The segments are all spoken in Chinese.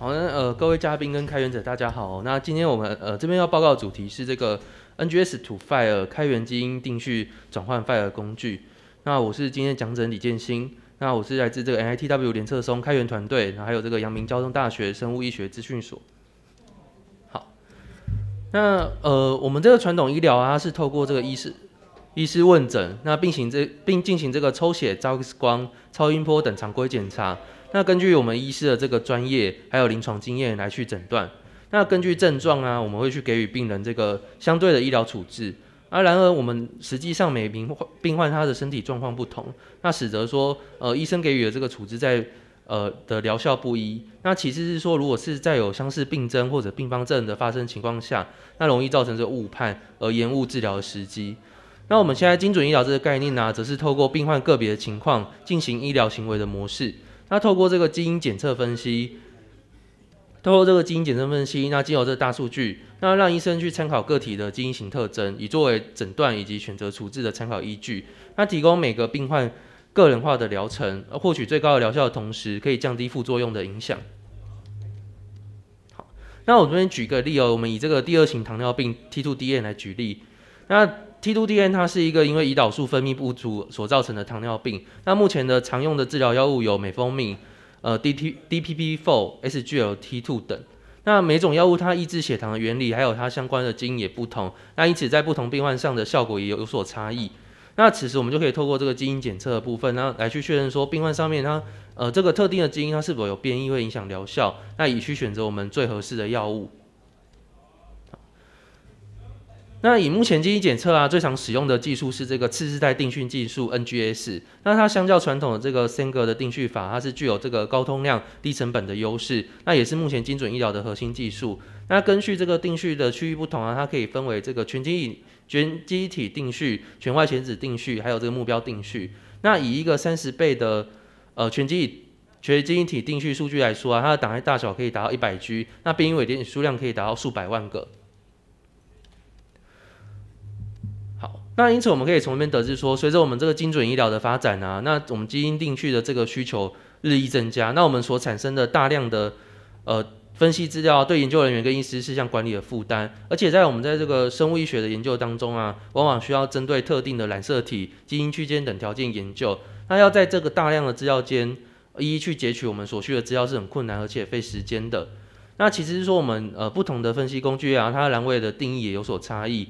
好，那呃各位嘉宾跟开源者大家好，那今天我们呃这边要报告主题是这个 NGS to Fire 开源基因定序转换 Fire 工具。那我是今天讲者李建新，那我是来自这个 NITW 联测松开源团队，还有这个阳明交通大学生物医学资讯所。好，那呃我们这个传统医疗啊是透过这个医师医师问诊，那并行这并进行这个抽血、照 X 光、超音波等常规检查。那根据我们医师的这个专业，还有临床经验来去诊断。那根据症状啊，我们会去给予病人这个相对的医疗处置。而然而，我们实际上每名病患他的身体状况不同，那使得说，呃，医生给予的这个处置在，呃的疗效不一。那其次是说，如果是在有相似病症或者并发症的发生情况下，那容易造成这误判而延误治疗的时机。那我们现在精准医疗这个概念呢，则是透过病患个别的情况进行医疗行为的模式。那透过这个基因检测分析，透过这个基因检测分析，那结由这大数据，那让医生去参考个体的基因型特征，以作为诊断以及选择处置的参考依据。那提供每个病患个人化的疗程，而获取最高的疗效的同时，可以降低副作用的影响。好，那我这边举个例哦，我们以这个第二型糖尿病 T2D n 来举例。那 t 2 d n 它是一个因为胰岛素分泌不足所造成的糖尿病。那目前的常用的治疗药物有美蜂蜜、呃 D T D P P four、S G L T two 等。那每种药物它抑制血糖的原理，还有它相关的基因也不同。那因此在不同病患上的效果也有有所差异。那此时我们就可以透过这个基因检测的部分，那来去确认说病患上面它呃这个特定的基因它是否有变异会影响疗效。那以去选择我们最合适的药物。那以目前基因检测啊，最常使用的技术是这个次世代定序技术 NGS。那它相较传统的这个 s i n g 的定序法，它是具有这个高通量、低成本的优势。那也是目前精准医疗的核心技术。那根据这个定序的区域不同啊，它可以分为这个全基因全基因体定序、全外显子定序，还有这个目标定序。那以一个三十倍的呃全基因全基因体定序数据来说啊，它的档案大小可以达到一百 G，那变异位点数量可以达到数百万个。那因此我们可以从那边得知说，随着我们这个精准医疗的发展啊，那我们基因定序的这个需求日益增加，那我们所产生的大量的呃分析资料，对研究人员跟医师是项管理的负担。而且在我们在这个生物医学的研究当中啊，往往需要针对特定的染色体、基因区间等条件研究。那要在这个大量的资料间一一去截取我们所需的资料是很困难，而且费时间的。那其实是说我们呃不同的分析工具啊，它的栏位的定义也有所差异。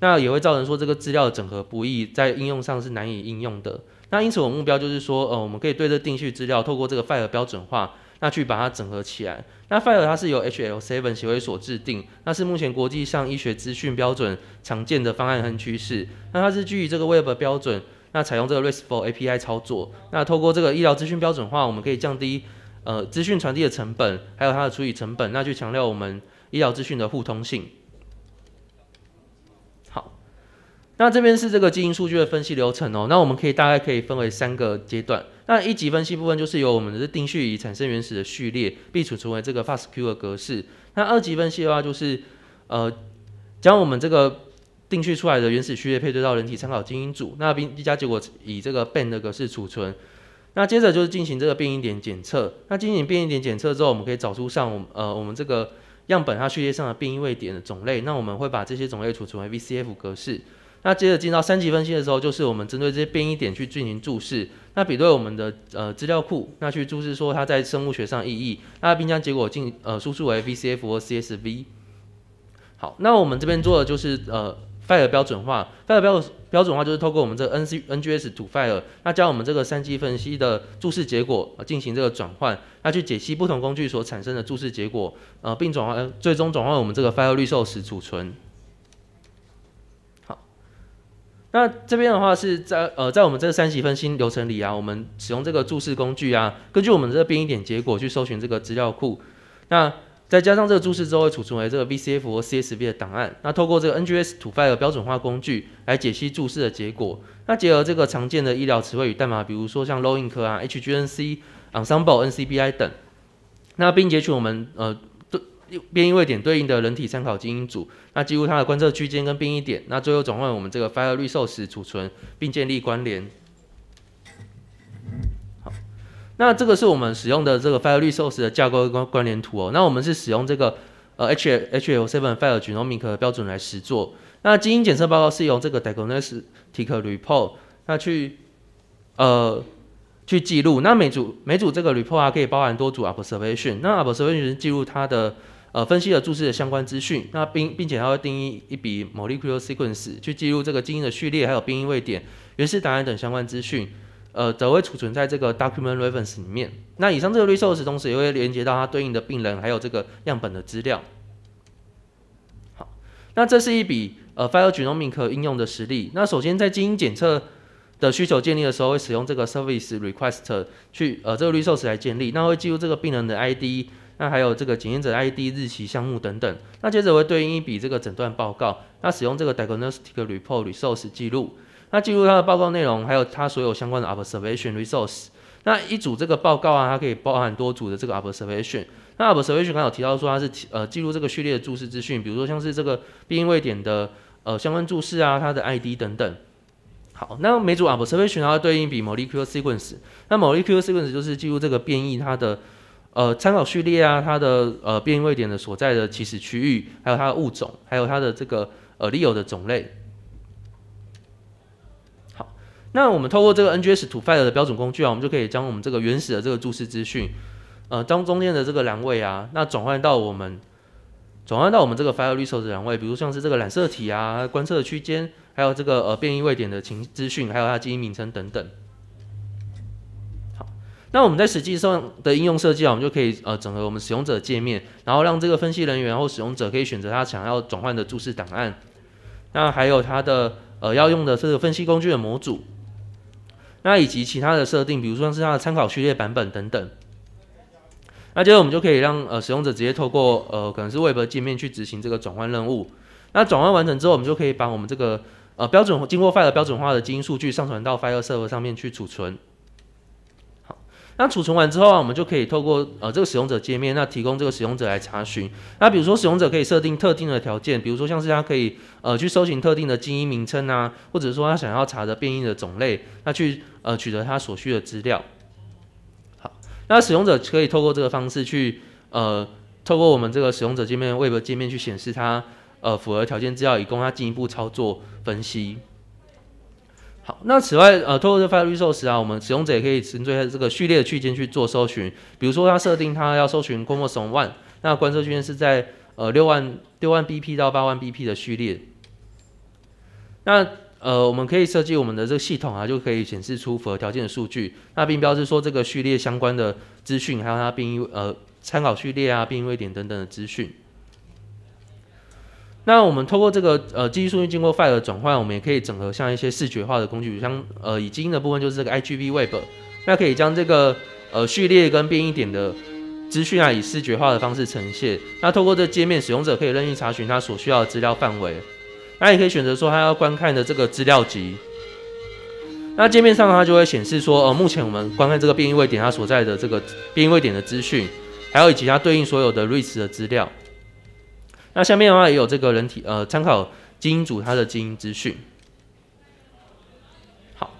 那也会造成说这个资料的整合不易，在应用上是难以应用的。那因此，我们目标就是说，呃，我们可以对这定序资料透过这个 FHIR 标准化，那去把它整合起来。那 FHIR 它是由 HL7 协会所制定，那是目前国际上医学资讯标准常见的方案和趋势。那它是基于这个 Web 标准，那采用这个 RESTful API 操作。那透过这个医疗资讯标准化，我们可以降低呃资讯传递的成本，还有它的处理成本。那去强调我们医疗资讯的互通性。那这边是这个基因数据的分析流程哦。那我们可以大概可以分为三个阶段。那一级分析部分就是由我们的定序仪产生原始的序列，并储存为这个 FASTQ 的格式。那二级分析的话，就是呃，将我们这个定序出来的原始序列配对到人体参考基因组，那并一加结果以这个 b a n d 格式储存。那接着就是进行这个变异点检测。那进行变异点检测之后，我们可以找出上呃我们这个样本它序列上的变异位点的种类。那我们会把这些种类储存为 VCF 格式。那接着进到三级分析的时候，就是我们针对这些变异点去进行注释，那比对我们的呃资料库，那去注释说它在生物学上意义，那并将结果进呃输出为 VCF 或 CSV。好，那我们这边做的就是呃 file 标准化，file 标标准化就是透过我们这 N C N G S to file，那将我们这个三级分析的注释结果进行这个转换，那去解析不同工具所产生的注释结果，呃，并转换最终转换我们这个 f i r e 绿 o 石储存。那这边的话是在呃，在我们这个三级分析流程里啊，我们使用这个注释工具啊，根据我们这个变异点结果去搜寻这个资料库，那再加上这个注释之后会储存为这个 VCF 和 CSV 的档案，那透过这个 NGS t o f i l e 标准化工具来解析注释的结果，那结合这个常见的医疗词汇与代码，比如说像 Low Ink 啊、HGNC、Ensemble、NCBI 等，那并截取我们呃。变异位点对应的人体参考基因组，那记录它的观测区间跟变异点，那最后转换我们这个 f i e r e 绿 o 时储存并建立关联。好，那这个是我们使用的这个 f i e r e 绿 o 时的架构关关联图哦。那我们是使用这个呃 H H L seven file genomic 标准来实做。那基因检测报告是由这个 diagnostic report 那去呃去记录。那每组每组这个 report 啊可以包含多组 observation。那 observation 记录它的呃，分析和注释的相关资讯，那并并且它会定义一笔 molecular sequence 去记录这个基因的序列，还有病因位点、原始档案等相关资讯，呃，则会储存在这个 document reference 里面。那以上这个 resource 同时也会连接到它对应的病人还有这个样本的资料。好，那这是一笔呃 file genomic 应用的实例。那首先在基因检测的需求建立的时候，会使用这个 service request 去呃这个 resource 来建立，那会记录这个病人的 ID。那还有这个检验者 ID、日期、项目等等。那接着会对应一笔这个诊断报告。那使用这个 Diagnostic Report Resource 记录。那记录它的报告内容，还有它所有相关的 Observation Resource。那一组这个报告啊，它可以包含多组的这个 Observation。那 Observation 刚有提到说它是呃记录这个序列的注释资讯，比如说像是这个病因位点的呃相关注释啊，它的 ID 等等。好，那每组 Observation 要对应一笔某 a Q Sequence。那某 a Q Sequence 就是记录这个变异它的。呃，参考序列啊，它的呃变异位点的所在的起始区域，还有它的物种，还有它的这个呃利用的种类。好，那我们透过这个 NGS to file 的标准工具啊，我们就可以将我们这个原始的这个注释资讯，呃，当中间的这个栏位啊，那转换到我们转换到我们这个 file resource 的栏位，比如像是这个染色体啊、观测区间，还有这个呃变异位点的情资讯，还有它基因名称等等。那我们在实际上的应用设计啊，我们就可以呃整合我们使用者界面，然后让这个分析人员或使用者可以选择他想要转换的注释档案，那还有他的呃要用的这个分析工具的模组，那以及其他的设定，比如说是它的参考序列版本等等。那接着我们就可以让呃使用者直接透过呃可能是 Web 界面去执行这个转换任务。那转换完成之后，我们就可以把我们这个呃标准经过 Fire 标准化的基因数据上传到 Fire Server 上面去储存。那储存完之后啊，我们就可以透过呃这个使用者界面，那提供这个使用者来查询。那比如说，使用者可以设定特定的条件，比如说像是他可以呃去搜寻特定的基因名称啊，或者是说他想要查的变异的种类，那去呃取得他所需的资料。好，那使用者可以透过这个方式去呃透过我们这个使用者界面 Web 界面去显示他呃符合条件资料，以供他进一步操作分析。好，那此外，呃，透过这个 file resource 啊，我们使用者也可以针对这个序列的区间去做搜寻。比如说，他设定他要搜寻 from one，那观测区间是在呃六万六万 bp 到八万 bp 的序列。那呃，我们可以设计我们的这个系统啊，就可以显示出符合条件的数据，那并标示说这个序列相关的资讯，还有它变异呃参考序列啊、变异位点等等的资讯。那我们通过这个呃基因数据经过 file 转换，我们也可以整合像一些视觉化的工具，像呃，已经的部分就是这个 IGV web，那可以将这个呃序列跟变异点的资讯啊以视觉化的方式呈现。那透过这界面，使用者可以任意查询他所需要的资料范围，那也可以选择说他要观看的这个资料集。那界面上它就会显示说，呃，目前我们观看这个变异位点它所在的这个变异位点的资讯，还有以及它对应所有的 reach 的资料。那下面的话也有这个人体呃参考基因组它的基因资讯。好，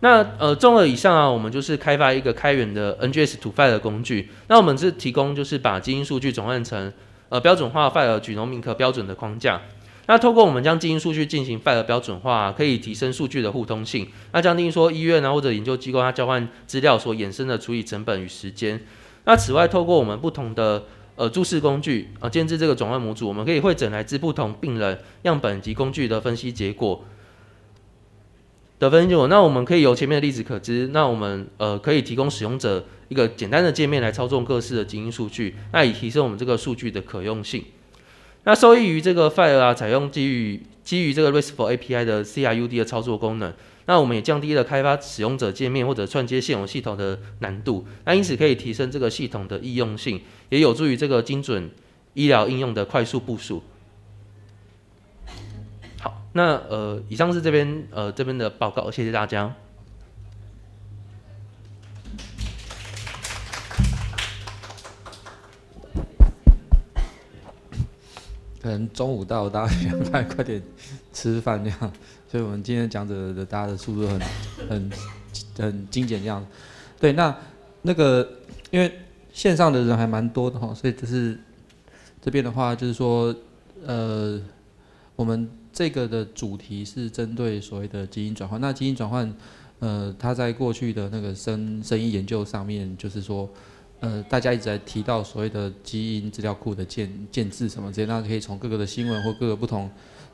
那呃中合以上啊，我们就是开发一个开源的 NGS to file 工具。那我们是提供就是把基因数据转换成呃标准化 file 举农民可标准的框架。那透过我们将基因数据进行 file 标准化，可以提升数据的互通性，那降低说医院啊或者研究机构它交换资料所衍生的处理成本与时间。那此外，透过我们不同的呃，注释工具啊，监制这个转换模组，我们可以会诊来自不同病人样本及工具的分析结果的分析结果。那我们可以由前面的例子可知，那我们呃可以提供使用者一个简单的界面来操纵各式的基因数据，那以提升我们这个数据的可用性。那受益于这个 File 啊，采用基于基于这个 RESTful API 的 CRUD 的操作功能。那我们也降低了开发使用者界面或者串接现有系统的难度，那因此可以提升这个系统的易用性，也有助于这个精准医疗应用的快速部署。好，那呃，以上是这边呃这边的报告，谢谢大家。可能中午到，大家想快快点吃饭这样。所以我们今天讲者的大家的速度很很很精简这样。对，那那个因为线上的人还蛮多的哈，所以就是这边的话就是说，呃，我们这个的主题是针对所谓的基因转换。那基因转换，呃，它在过去的那个生生理研究上面，就是说。呃，大家一直在提到所谓的基因资料库的建建制什么之类，那可以从各个的新闻或各个不同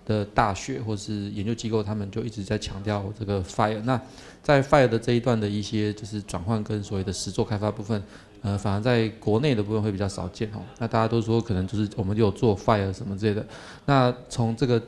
的大学或是研究机构，他们就一直在强调这个 Fire。那在 Fire 的这一段的一些就是转换跟所谓的实作开发部分，呃，反而在国内的部分会比较少见哦。那大家都说可能就是我们有做 Fire 什么之类的。那从这个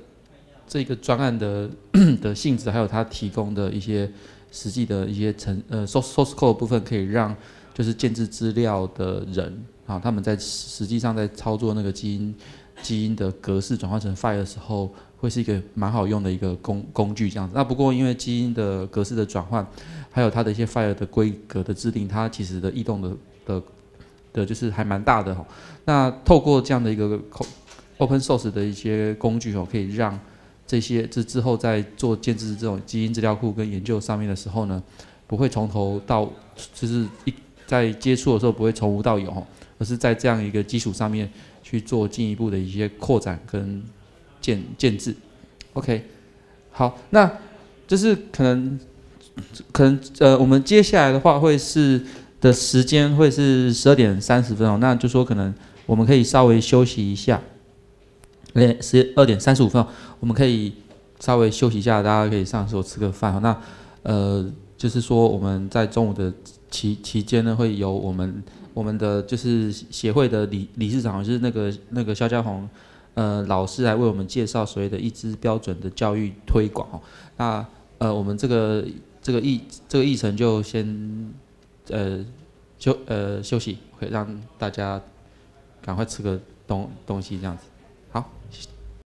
这个专案的 的性质，还有它提供的一些实际的一些成呃 source source code 部分，可以让就是建制资料的人啊，他们在实际上在操作那个基因基因的格式转换成 file 的时候，会是一个蛮好用的一个工工具这样子。那不过因为基因的格式的转换，还有它的一些 file 的规格的制定，它其实的异动的的的就是还蛮大的哈。那透过这样的一个 open source 的一些工具哦，可以让这些之之后在做建制这种基因资料库跟研究上面的时候呢，不会从头到就是一。在接触的时候不会从无到有而是在这样一个基础上面去做进一步的一些扩展跟建建制。OK，好，那就是可能可能呃，我们接下来的话会是的时间会是十二点三十分哦，那就说可能我们可以稍微休息一下，连十二点三十五分哦，我们可以稍微休息一下，大家可以上手吃个饭。那呃，就是说我们在中午的。其期间呢，会由我们我们的就是协会的理理事长，就是那个那个肖家红，呃，老师来为我们介绍所谓的一支标准的教育推广哦。那呃，我们这个这个议这个议程就先呃休呃休息，可以让大家赶快吃个东东西这样子。